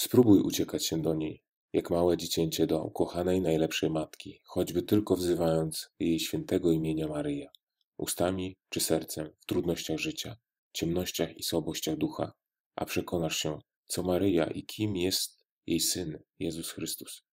Spróbuj uciekać się do niej, jak małe dziecięcie do ukochanej najlepszej matki, choćby tylko wzywając jej świętego imienia Maryja, ustami czy sercem, w trudnościach życia, ciemnościach i słabościach ducha, a przekonasz się, co Maryja i kim jest jej syn Jezus Chrystus.